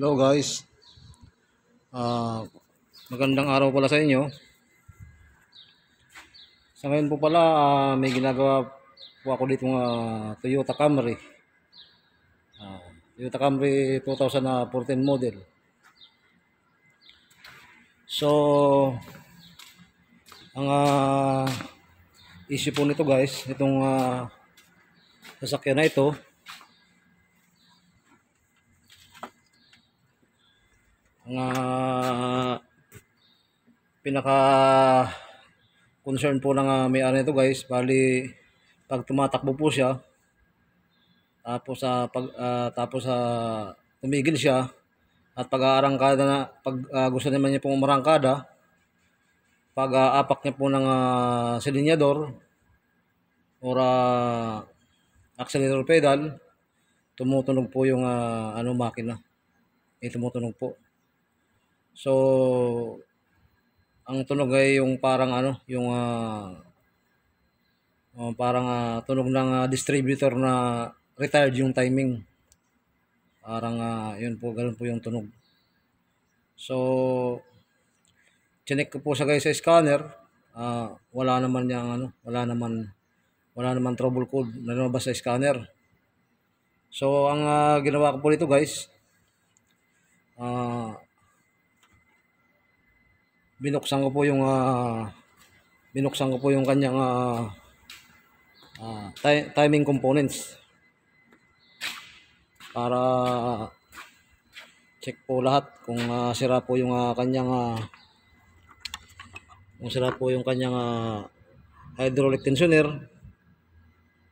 Hello guys uh, Magandang araw pala sa inyo Sa ngayon po pala uh, may ginagawa po ako dito ng uh, Toyota Camry uh, Toyota Camry 2014 model So ang uh, issue po nito guys itong uh, sasakyan na ito nga pinaka concern po ng uh, may-ari nito guys bali pag tumatakbo po siya tapos sa uh, pag uh, tapos sa uh, tumigil siya at pag-aarangkada na pag uh, gusto naman niya pong umarangkada pag uh, apak niya po ng uh, silinyador or uh, accelerator pedal tumutunog po yung uh, ano makina eh tumutunog po So, ang tunog ay yung parang ano, yung uh, uh, parang uh, tunog ng uh, distributor na retired yung timing. Parang uh, yun po, ganun po yung tunog. So, chinek ko po sa guys sa scanner, uh, wala naman yang ano, wala naman wala naman trouble code na lumabas sa scanner. So, ang uh, ginawa ko po dito guys, ah, uh, binuksan ko po yung uh, binuksan ko po yung kanyang uh, uh, timing components para check po lahat kung uh, sira po yung uh, kanyang uh, kung sira po yung kanyang uh, hydraulic tensioner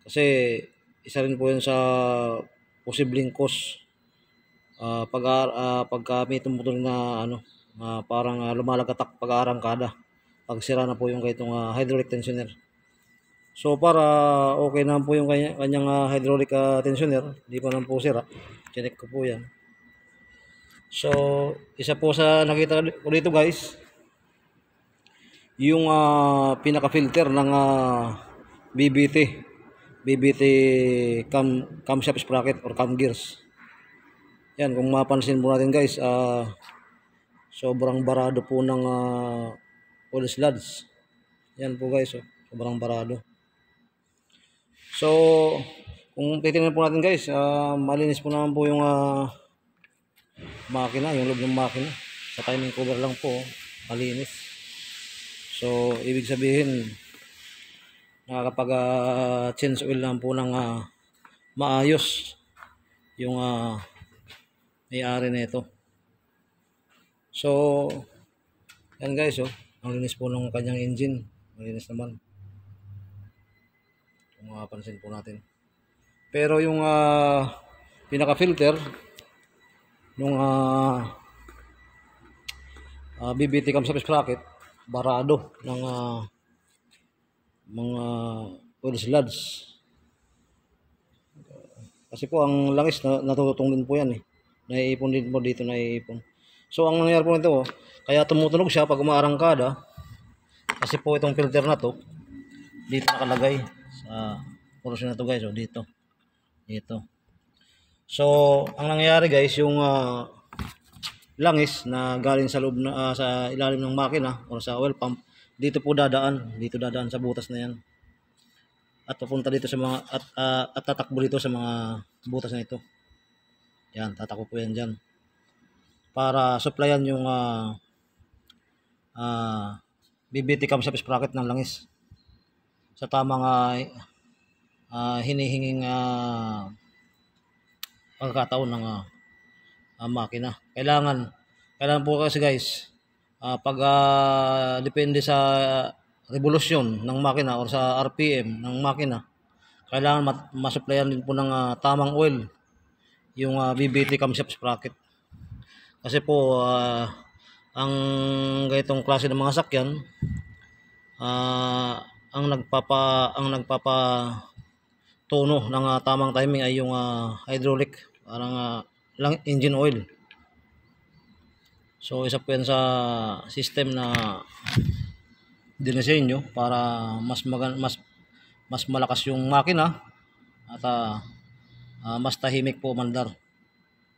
kasi isa rin po yun sa posibleng cause uh, pag uh, pagka may tumutol na ano uh, parang uh, lumalagatak pag-aarangkada pagsira na po yung kaitong uh, ah, hydraulic tensioner. So para ah, okay na po yung kanya, kanyang uh, hydraulic uh, tensioner, hindi pa lang po sira. Chinek ko po yan. So isa po sa nakita ko dito guys, yung uh, pinaka-filter ng uh, BBT. BBT cam, camshaft sprocket or cam gears. Yan, kung mapansin po natin guys, ah... Uh, sobrang barado po ng uh, police lodge. Yan po guys, oh. sobrang barado. So, kung titingnan po natin guys, uh, malinis po naman po yung uh, makina, yung loob ng makina. Sa timing cover lang po, malinis. So, ibig sabihin, nakakapag-change oil lang po ng uh, maayos yung uh, may-ari na ito. So, yan guys, oh. Ang linis po ng kanyang engine. Malinis naman. Kung mapapansin po natin. Pero yung uh, pinaka-filter nung uh, ah, uh, ah, BBT cam service bracket, barado ng uh, mga oil sludge. Kasi po ang langis na natututong din po yan eh. Naiipon din po dito naiipon. So ang nangyari po nito, kaya tumutunog siya pag umaarangkada kasi po itong filter na to dito nakalagay sa portion na to guys, oh, dito. Dito. So ang nangyari guys, yung uh, langis na galing sa loob na, uh, sa ilalim ng makina o sa oil pump dito po dadaan, dito dadaan sa butas na 'yan. At pupunta dito sa mga at, uh, at tatakbo dito sa mga butas na ito. Yan, tatakbo po 'yan diyan para supplyan yung uh, ah, uh, ah, BBT cam surface bracket ng langis sa tamang uh, uh, hinihinging uh, pagkataon ng uh, uh, makina. Kailangan, kailangan po kasi guys, uh, pag uh, depende sa revolusyon ng makina or sa RPM ng makina, kailangan mat- masupplyan din po ng uh, tamang oil yung uh, BBT cam surface bracket. Kasi po uh, ang gayong klase ng mga sakyan uh, ang nagpapa ang nagpapa tono ng uh, tamang timing ay yung uh, hydraulic parang uh, lang engine oil. So isa po yan sa system na dinisenyo para mas magan mas mas malakas yung makina at uh, uh, mas tahimik po mandar.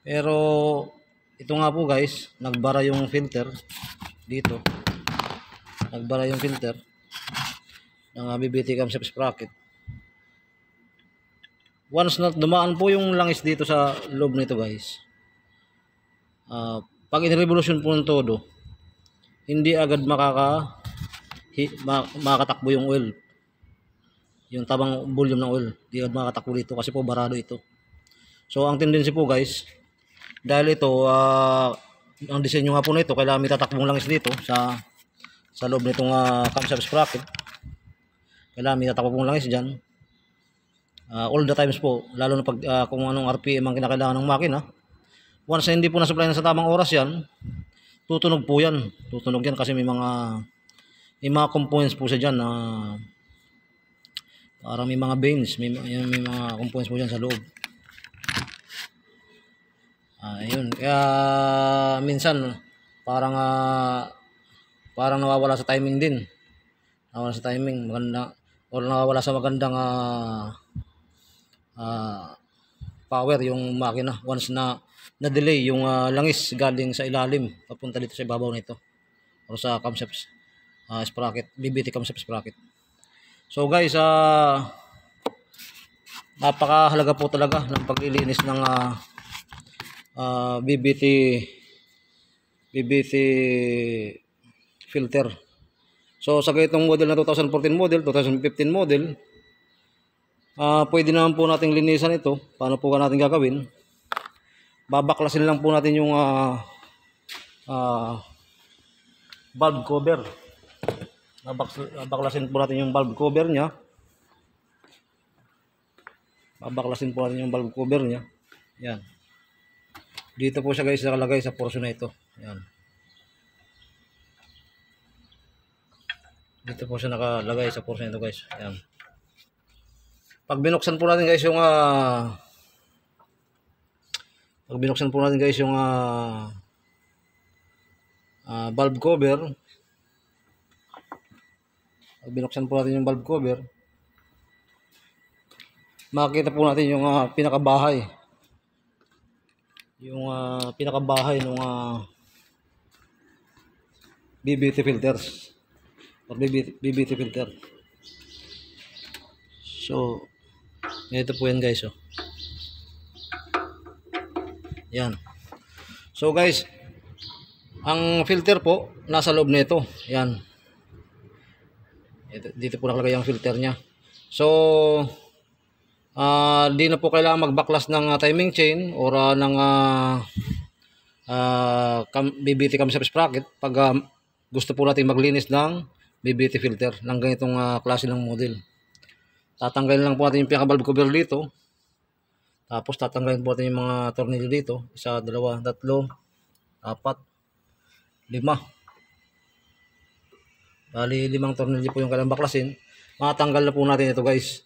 Pero ito nga po guys nagbara yung filter dito nagbara yung filter ng uh, BBT cam shaft sprocket once na dumaan po yung langis dito sa loob nito guys uh, pag in-revolution po ng todo hindi agad makaka hi, ma, yung oil yung tabang volume ng oil hindi agad makatakbo dito kasi po barado ito so ang tendency po guys dahil ito, uh, ang disenyo nga po nito, kailangan may tatakbong langis dito sa sa loob nitong uh, ah, camshaft sprocket. Kailangan may tatakbong langis dyan. Uh, all the times po, lalo na pag uh, kung anong RPM ang kinakailangan ng makina. Once hindi po na-supply na sa tamang oras yan, tutunog po yan. Tutunog yan kasi may mga may mga components po siya dyan na uh, parang may mga veins, may, may mga components po dyan sa loob. Ah, yun. Kaya minsan parang uh, parang nawawala sa timing din. Nawawala sa timing, maganda or nawawala sa magandang uh, uh, power yung makina once na na-delay yung uh, langis galing sa ilalim papunta dito sa ibabaw nito or sa camshaft uh, sprocket, BBT camshaft sprocket. So guys, uh, napakahalaga po talaga ng paglilinis ng uh, uh, ah, BBT BBT filter. So sa itong model na 2014 model, 2015 model, uh, pwede naman po nating linisan ito. Paano po natin gagawin? Babaklasin lang po natin yung uh, uh, valve cover. Babaklasin po natin yung valve cover niya. Babaklasin po natin yung valve cover niya. Yan. Dito po siya guys nakalagay sa portion na ito. Ayan. Dito po siya nakalagay sa portion na ito guys. Ayan. Pag binuksan po natin guys yung uh, pag binuksan po natin guys yung uh, uh, valve cover pag binuksan po natin yung valve cover makikita po natin yung uh, pinakabahay yung uh, pinakabahay ng uh, ah, BBT filters or BBT, BBT filter so ito po yan guys oh. yan so guys ang filter po nasa loob nito yan ito, dito po nakalagay ang filter nya so uh, di na po kailangan magbaklas ng uh, timing chain or uh, ng uh, kam BBT cam service bracket pag uh, gusto po natin maglinis ng BBT filter ng ganitong uh, klase ng model. Tatanggalin lang po natin yung pinaka-valve cover dito. Tapos tatanggalin po natin yung mga tornilyo dito. Isa, dalawa, tatlo, apat, lima. Bali, limang tornilyo po yung kailangan baklasin. Matanggal na po natin ito guys.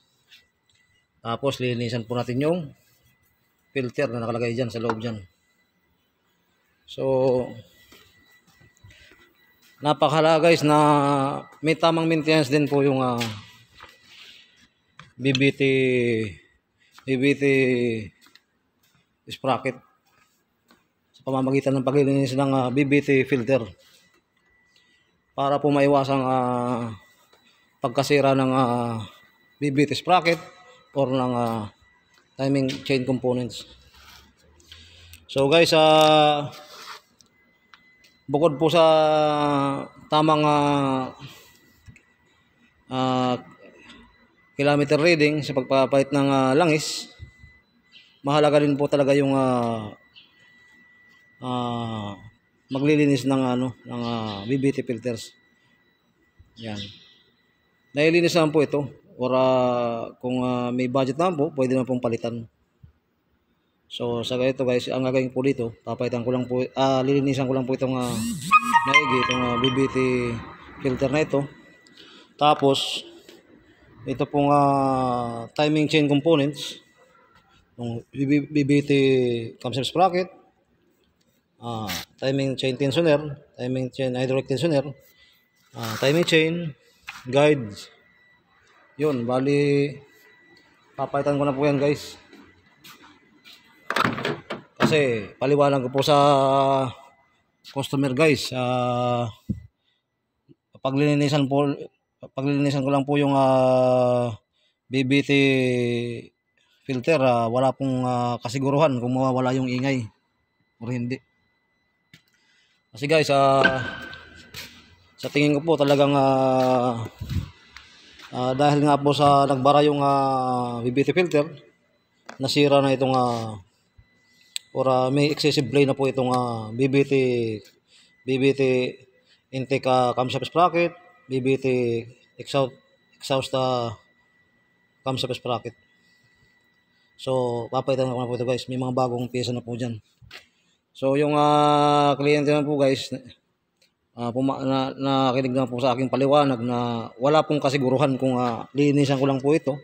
Tapos linisan po natin yung filter na nakalagay dyan sa loob dyan. So, napakala guys na may tamang maintenance din po yung uh, ah, BBT BBT sprocket sa pamamagitan ng paglilinis ng uh, ah, BBT filter para po maiwasang uh, pagkasira ng uh, BBT sprocket or ng uh, timing chain components. So guys, uh, bukod po sa tamang uh, uh, kilometer reading sa pagpapalit ng uh, langis, mahalaga rin po talaga yung uh, uh, maglilinis ng ano ng uh, BBT filters. Yan. Nailinis naman po ito or uh, kung uh, may budget naman po, pwede na pong palitan. So sa ganito guys, ang gagawin ko dito, papaitan ko lang po, ah, lilinisan ko lang po itong uh, ah, naigi, itong uh, BBT filter na ito. Tapos, ito pong uh, timing chain components, yung BBT camshaft sprocket, uh, timing chain tensioner, timing chain hydraulic tensioner, uh, timing chain, guides, yun bali papaitan ko na po yan guys kasi paliwanag ko po sa customer guys uh, paglilinisan po paglilinisan ko lang po yung uh, ah, BBT filter uh, wala pong uh, kasiguruhan kung mawawala yung ingay o hindi kasi guys uh, sa tingin ko po talagang uh, Uh, dahil nga po sa nagbara yung uh, ah, BBT filter, nasira na itong uh, or uh, may excessive play na po itong uh, BBT BBT intake uh, camshaft sprocket, BBT exhaust exhaust uh, camshaft sprocket. So, papaitan ko na po ito guys. May mga bagong pyesa na po dyan. So, yung uh, kliyente na po guys, uh, puma- na, nakinig na po sa aking paliwanag na wala pong kasiguruhan kung uh, linisan ko lang po ito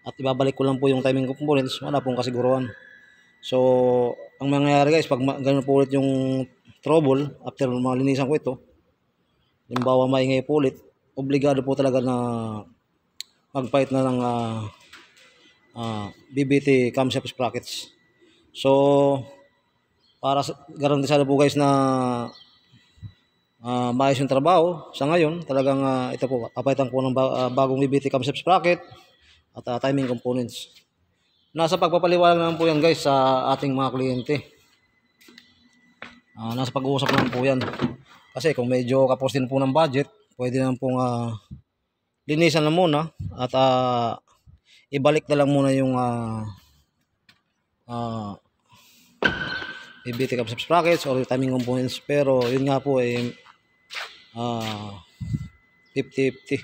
at ibabalik ko lang po yung timing components wala pong kasiguruhan so ang mangyayari guys pag ganun po ulit yung trouble after malinisan ko ito limbawa maingay po ulit obligado po talaga na magpalit na ng uh, ah, uh, BBT camshaft sprockets so para garantisado po guys na uh, maayos yung trabaho sa ngayon. Talagang uh, ito po, papaitan po ng ba- uh, bagong BBT concept sprocket at uh, timing components. Nasa pagpapaliwanag naman po yan guys sa ating mga kliyente. Uh, nasa pag-uusap naman po yan. Kasi kung medyo kapos din po ng budget, pwede naman pong uh, linisan na muna at uh, ibalik na lang muna yung uh, uh, BBT concept sprockets or timing components. Pero yun nga po eh, uh, ah, 50-50.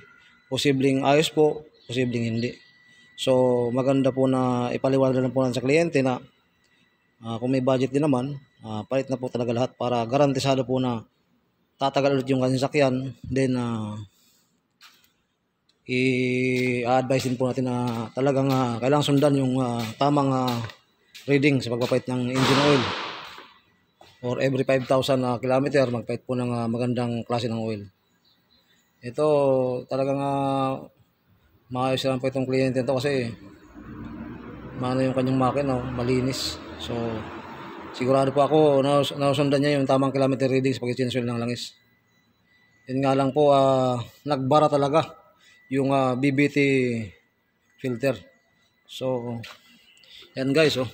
Posibleng ayos po, posibleng hindi. So, maganda po na ipaliwanag na po natin sa kliyente na uh, kung may budget din naman, uh, palit na po talaga lahat para garantisado po na tatagal ulit yung kanyang sakyan. Then, uh, i-advise din po natin na talagang uh, kailangan sundan yung uh, tamang uh, reading sa pagpapait ng engine oil or every 5,000 na uh, kilometer magpalit po ng uh, magandang klase ng oil. Ito talagang uh, maayos lang po itong kliyente ito kasi mano yung kanyang makina, oh, malinis. So sigurado po ako nas nasundan niya yung tamang kilometer readings pag i isinsul ng langis. Yun nga lang po uh, nagbara talaga yung uh, BBT filter. So yan guys oh.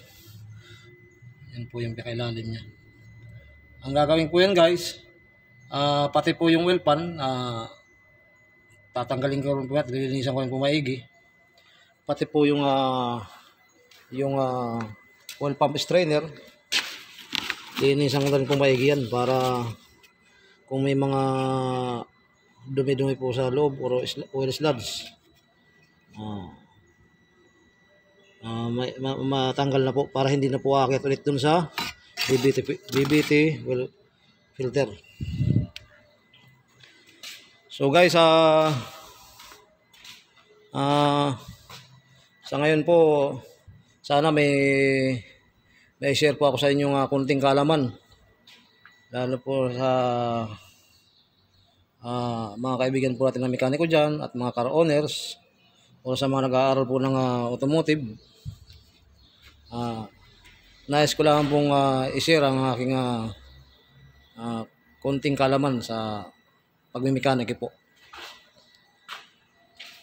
Yan po yung kailalim niya. Ang gagawin ko yan guys, uh, pati po yung oil pan, uh, tatanggalin ko rin po at lilinisan ko rin po maigi. Pati po yung uh, yung uh, oil pump strainer, lilinisan ko rin po maigi yan para kung may mga dumi-dumi po sa loob or oil sludge. Uh, uh, may, matanggal na po para hindi na po akit ulit dun sa BBT, BBT will filter. So guys, ah uh, uh, sa ngayon po sana may may share po ako sa inyo ng uh, ah, kunting kalaman lalo po sa uh, mga kaibigan po natin na mekaniko diyan at mga car owners o sa mga nag-aaral po ng uh, automotive. Ah uh, nais ko lang pong uh, ah, isira ang aking uh, uh, konting kalaman sa pagmimikaniki po.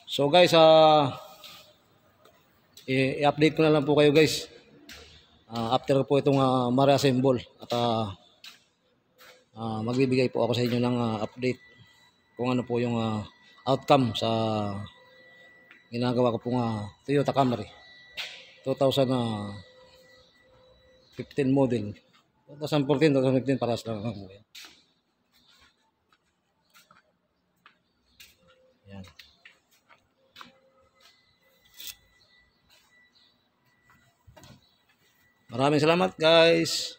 So guys, uh, i-update ko na lang po kayo guys. Uh, after po itong uh, ma-reassemble at uh, uh, magbibigay po ako sa inyo ng uh, update kung ano po yung uh, outcome sa ginagawa ko pong uh, Toyota Camry 2000 uh, 15 model. 2014, 2015 paras lang ang kuya. Yan. Maraming salamat guys.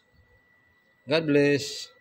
God bless.